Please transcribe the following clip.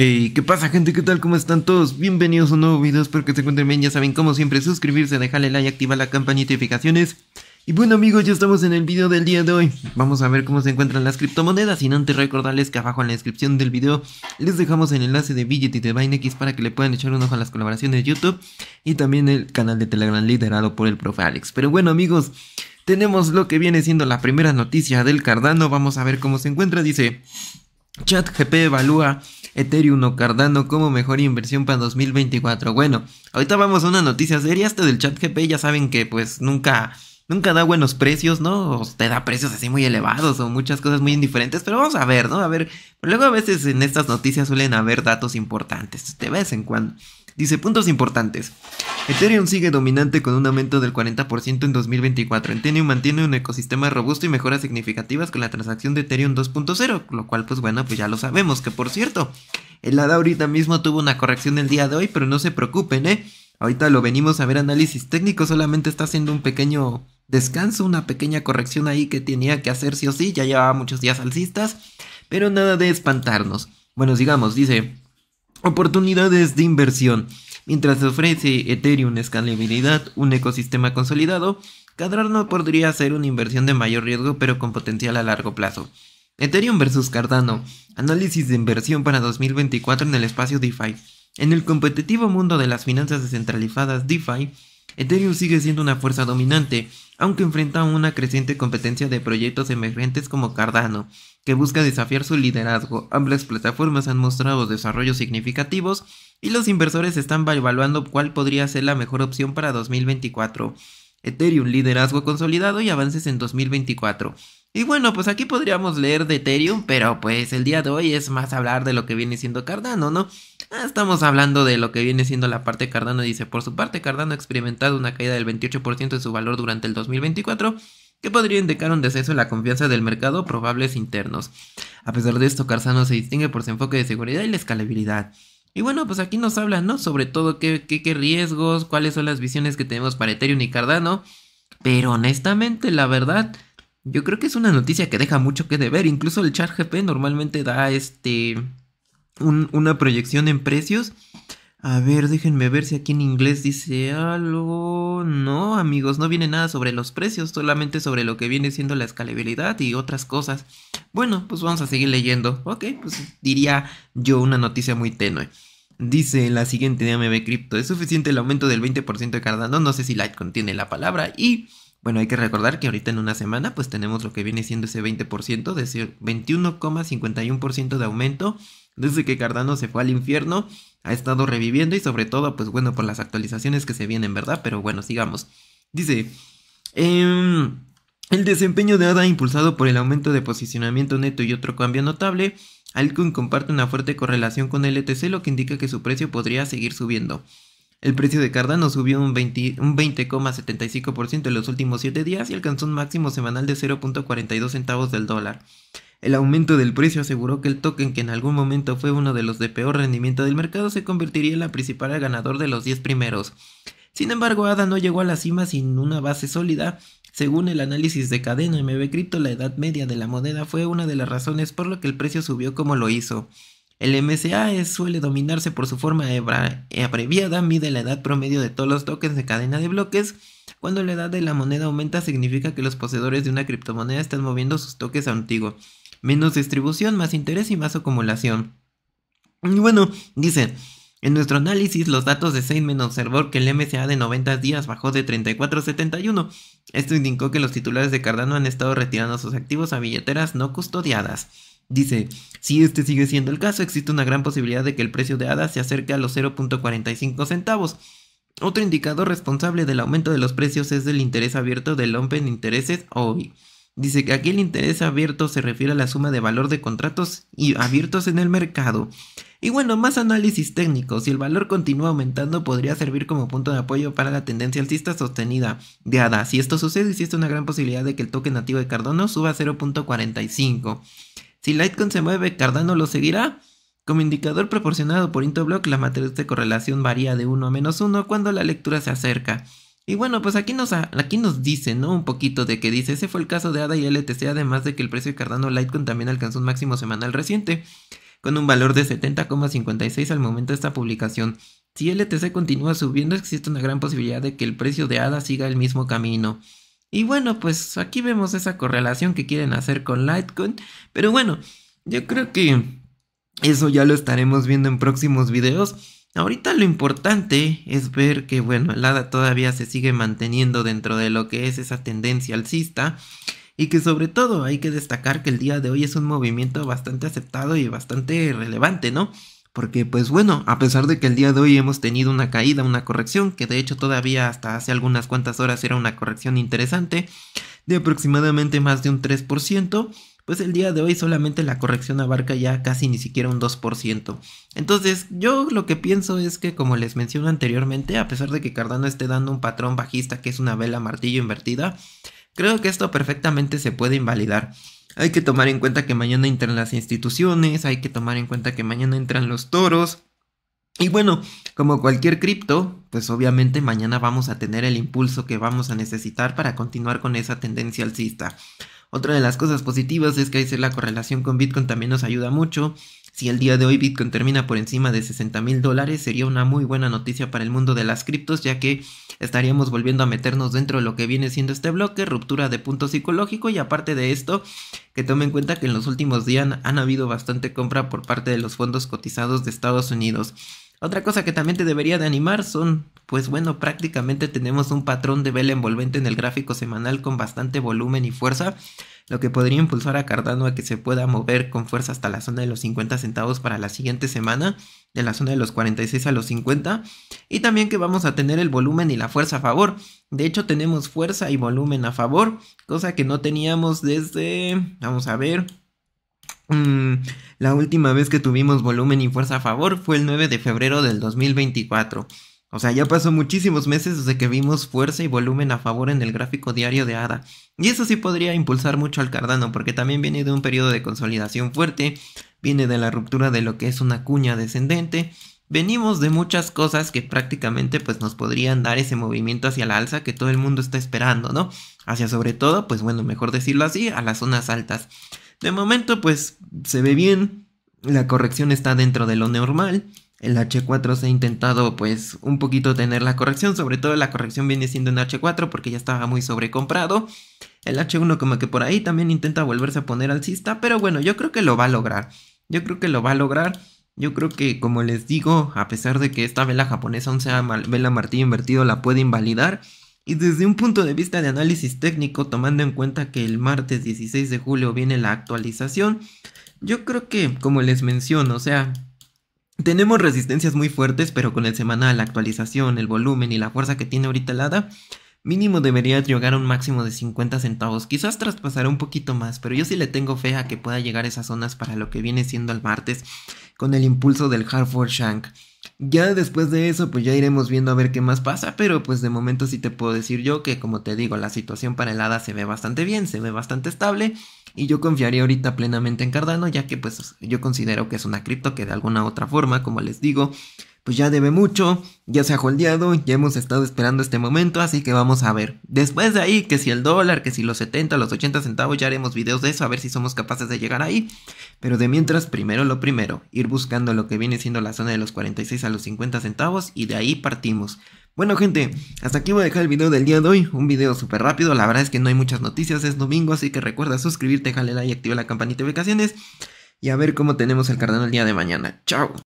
Hey, ¿qué pasa gente? ¿Qué tal? ¿Cómo están todos? Bienvenidos a un nuevo video, espero que se encuentren bien, ya saben como siempre suscribirse, dejarle like, activar la campanita de notificaciones Y bueno amigos, ya estamos en el video del día de hoy, vamos a ver cómo se encuentran las criptomonedas Sin antes recordarles que abajo en la descripción del video les dejamos el enlace de Billet y de BineX para que le puedan echar un ojo a las colaboraciones de YouTube Y también el canal de Telegram liderado por el profe Alex Pero bueno amigos, tenemos lo que viene siendo la primera noticia del Cardano, vamos a ver cómo se encuentra, dice... ChatGP evalúa Ethereum o Cardano como mejor inversión para 2024. Bueno, ahorita vamos a una noticia seria. este del ChatGP ya saben que pues nunca, nunca da buenos precios, ¿no? te da precios así muy elevados o muchas cosas muy indiferentes. Pero vamos a ver, ¿no? A ver, luego a veces en estas noticias suelen haber datos importantes de vez en cuando. Dice, puntos importantes. Ethereum sigue dominante con un aumento del 40% en 2024. Ethereum mantiene un ecosistema robusto y mejoras significativas con la transacción de Ethereum 2.0, lo cual pues bueno, pues ya lo sabemos, que por cierto, el ADA ahorita mismo tuvo una corrección el día de hoy, pero no se preocupen, ¿eh? Ahorita lo venimos a ver análisis técnico, solamente está haciendo un pequeño descanso, una pequeña corrección ahí que tenía que hacer sí o sí, ya llevaba muchos días alcistas, pero nada de espantarnos. Bueno, digamos, dice, Oportunidades de inversión. Mientras ofrece Ethereum escalabilidad, un ecosistema consolidado, Cardano podría ser una inversión de mayor riesgo pero con potencial a largo plazo. Ethereum versus Cardano. Análisis de inversión para 2024 en el espacio DeFi. En el competitivo mundo de las finanzas descentralizadas DeFi, Ethereum sigue siendo una fuerza dominante, aunque enfrenta una creciente competencia de proyectos emergentes como Cardano, que busca desafiar su liderazgo. Ambas plataformas han mostrado desarrollos significativos y los inversores están evaluando cuál podría ser la mejor opción para 2024. Ethereum, liderazgo consolidado y avances en 2024. Y bueno, pues aquí podríamos leer de Ethereum, pero pues el día de hoy es más hablar de lo que viene siendo Cardano, ¿no? Ah, estamos hablando de lo que viene siendo la parte de Cardano, dice, por su parte Cardano ha experimentado una caída del 28% de su valor durante el 2024, que podría indicar un deceso en la confianza del mercado probables internos. A pesar de esto, Cardano se distingue por su enfoque de seguridad y la escalabilidad. Y bueno, pues aquí nos habla, ¿no? Sobre todo qué, qué, qué riesgos, cuáles son las visiones que tenemos para Ethereum y Cardano. Pero honestamente, la verdad, yo creo que es una noticia que deja mucho que deber. Incluso el chat GP normalmente da este una proyección en precios. A ver, déjenme ver si aquí en inglés dice algo. No, amigos, no viene nada sobre los precios, solamente sobre lo que viene siendo la escalabilidad y otras cosas. Bueno, pues vamos a seguir leyendo. Ok, pues diría yo una noticia muy tenue. Dice la siguiente de AMB Crypto, es suficiente el aumento del 20% de Cardano, no sé si Light contiene la palabra y bueno, hay que recordar que ahorita en una semana pues tenemos lo que viene siendo ese 20%, es decir, 21,51% de aumento desde que Cardano se fue al infierno, ha estado reviviendo y sobre todo pues bueno por las actualizaciones que se vienen, ¿verdad? Pero bueno, sigamos. Dice, em, el desempeño de ADA impulsado por el aumento de posicionamiento neto y otro cambio notable, Alcoin comparte una fuerte correlación con el ETC, lo que indica que su precio podría seguir subiendo. El precio de Cardano subió un 20,75% en los últimos 7 días y alcanzó un máximo semanal de 0.42 centavos del dólar. El aumento del precio aseguró que el token, que en algún momento fue uno de los de peor rendimiento del mercado, se convertiría en la principal ganador de los 10 primeros. Sin embargo, ADA no llegó a la cima sin una base sólida. Según el análisis de cadena MB Crypto, la edad media de la moneda fue una de las razones por lo que el precio subió como lo hizo. El MSA suele dominarse por su forma abreviada, mide la edad promedio de todos los tokens de cadena de bloques. Cuando la edad de la moneda aumenta significa que los poseedores de una criptomoneda están moviendo sus tokens a antiguo. Menos distribución, más interés y más acumulación. Y bueno, dice, en nuestro análisis, los datos de Seinman observó que el MCA de 90 días bajó de 34.71. Esto indicó que los titulares de Cardano han estado retirando sus activos a billeteras no custodiadas. Dice, si este sigue siendo el caso, existe una gran posibilidad de que el precio de ADA se acerque a los 0.45 centavos. Otro indicador responsable del aumento de los precios es el interés abierto del Open Intereses OBI. Dice que aquí el interés abierto se refiere a la suma de valor de contratos y abiertos en el mercado. Y bueno, más análisis técnico. Si el valor continúa aumentando, podría servir como punto de apoyo para la tendencia alcista sostenida de ADA. Si esto sucede, existe una gran posibilidad de que el toque nativo de Cardano suba a 0.45. Si Litecoin se mueve, Cardano lo seguirá. Como indicador proporcionado por Intoblock, la matriz de correlación varía de 1 a menos 1 cuando la lectura se acerca. Y bueno, pues aquí nos, aquí nos dice, ¿no? Un poquito de que dice, ese fue el caso de ADA y LTC, además de que el precio de Cardano Litecoin también alcanzó un máximo semanal reciente, con un valor de 70,56 al momento de esta publicación. Si LTC continúa subiendo, existe una gran posibilidad de que el precio de ADA siga el mismo camino. Y bueno, pues aquí vemos esa correlación que quieren hacer con Litecoin. Pero bueno, yo creo que eso ya lo estaremos viendo en próximos videos. Ahorita lo importante es ver que, bueno, el ADA todavía se sigue manteniendo dentro de lo que es esa tendencia alcista. Y que sobre todo hay que destacar que el día de hoy es un movimiento bastante aceptado y bastante relevante, ¿no? Porque pues bueno, a pesar de que el día de hoy hemos tenido una caída, una corrección, que de hecho todavía hasta hace algunas cuantas horas era una corrección interesante, de aproximadamente más de un 3%, pues el día de hoy solamente la corrección abarca ya casi ni siquiera un 2%. Entonces yo lo que pienso es que como les mencioné anteriormente, a pesar de que Cardano esté dando un patrón bajista que es una vela martillo invertida, Creo que esto perfectamente se puede invalidar. Hay que tomar en cuenta que mañana entran las instituciones, hay que tomar en cuenta que mañana entran los toros. Y bueno, como cualquier cripto, pues obviamente mañana vamos a tener el impulso que vamos a necesitar para continuar con esa tendencia alcista. Otra de las cosas positivas es que ahí la correlación con Bitcoin también nos ayuda mucho. Si el día de hoy Bitcoin termina por encima de 60 mil dólares, sería una muy buena noticia para el mundo de las criptos, ya que estaríamos volviendo a meternos dentro de lo que viene siendo este bloque, ruptura de punto psicológico, y aparte de esto, que tome en cuenta que en los últimos días han habido bastante compra por parte de los fondos cotizados de Estados Unidos. Otra cosa que también te debería de animar son, pues bueno, prácticamente tenemos un patrón de vela envolvente en el gráfico semanal con bastante volumen y fuerza, lo que podría impulsar a Cardano a que se pueda mover con fuerza hasta la zona de los 50 centavos para la siguiente semana, de la zona de los 46 a los 50, y también que vamos a tener el volumen y la fuerza a favor. De hecho, tenemos fuerza y volumen a favor, cosa que no teníamos desde, vamos a ver, mm, la última vez que tuvimos volumen y fuerza a favor fue el 9 de febrero del 2024. O sea, ya pasó muchísimos meses desde que vimos fuerza y volumen a favor en el gráfico diario de ADA. Y eso sí podría impulsar mucho al Cardano, porque también viene de un periodo de consolidación fuerte, viene de la ruptura de lo que es una cuña descendente, venimos de muchas cosas que prácticamente pues nos podrían dar ese movimiento hacia la alza que todo el mundo está esperando, ¿no? Hacia sobre todo, pues bueno, mejor decirlo así, a las zonas altas. De momento pues se ve bien, la corrección está dentro de lo normal el H4 se ha intentado pues un poquito tener la corrección, sobre todo la corrección viene siendo en H4 porque ya estaba muy sobrecomprado. El H1 como que por ahí también intenta volverse a poner alcista, pero bueno, yo creo que lo va a lograr. Yo creo que lo va a lograr. Yo creo que como les digo, a pesar de que esta vela japonesa aún sea vela martillo invertido la puede invalidar. Y desde un punto de vista de análisis técnico, tomando en cuenta que el martes 16 de julio viene la actualización, yo creo que, como les menciono, o sea, tenemos resistencias muy fuertes, pero con el semanal, la actualización, el volumen y la fuerza que tiene ahorita el ADA, mínimo debería llegar a un máximo de 50 centavos. Quizás traspasará un poquito más, pero yo sí le tengo fe a que pueda llegar a esas zonas para lo que viene siendo el martes con el impulso del For Shank. Ya después de eso, pues ya iremos viendo a ver qué más pasa, pero pues de momento sí te puedo decir yo que, como te digo, la situación para el ADA se ve bastante bien, se ve bastante estable, y yo confiaría ahorita plenamente en Cardano, ya que pues yo considero que es una cripto que de alguna u otra forma, como les digo, pues ya debe mucho, ya se ha holdeado, ya hemos estado esperando este momento, así que vamos a ver. Después de ahí, que si el dólar, que si los 70, los 80 centavos, ya haremos videos de eso, a ver si somos capaces de llegar ahí. Pero de mientras, primero lo primero, ir buscando lo que viene siendo la zona de los 46 a los 50 centavos y de ahí partimos. Bueno gente, hasta aquí voy a dejar el video del día de hoy, un video súper rápido, la verdad es que no hay muchas noticias, es domingo, así que recuerda suscribirte, dale like y activa la campanita de notificaciones y a ver cómo tenemos el cardenal el día de mañana. ¡Chao!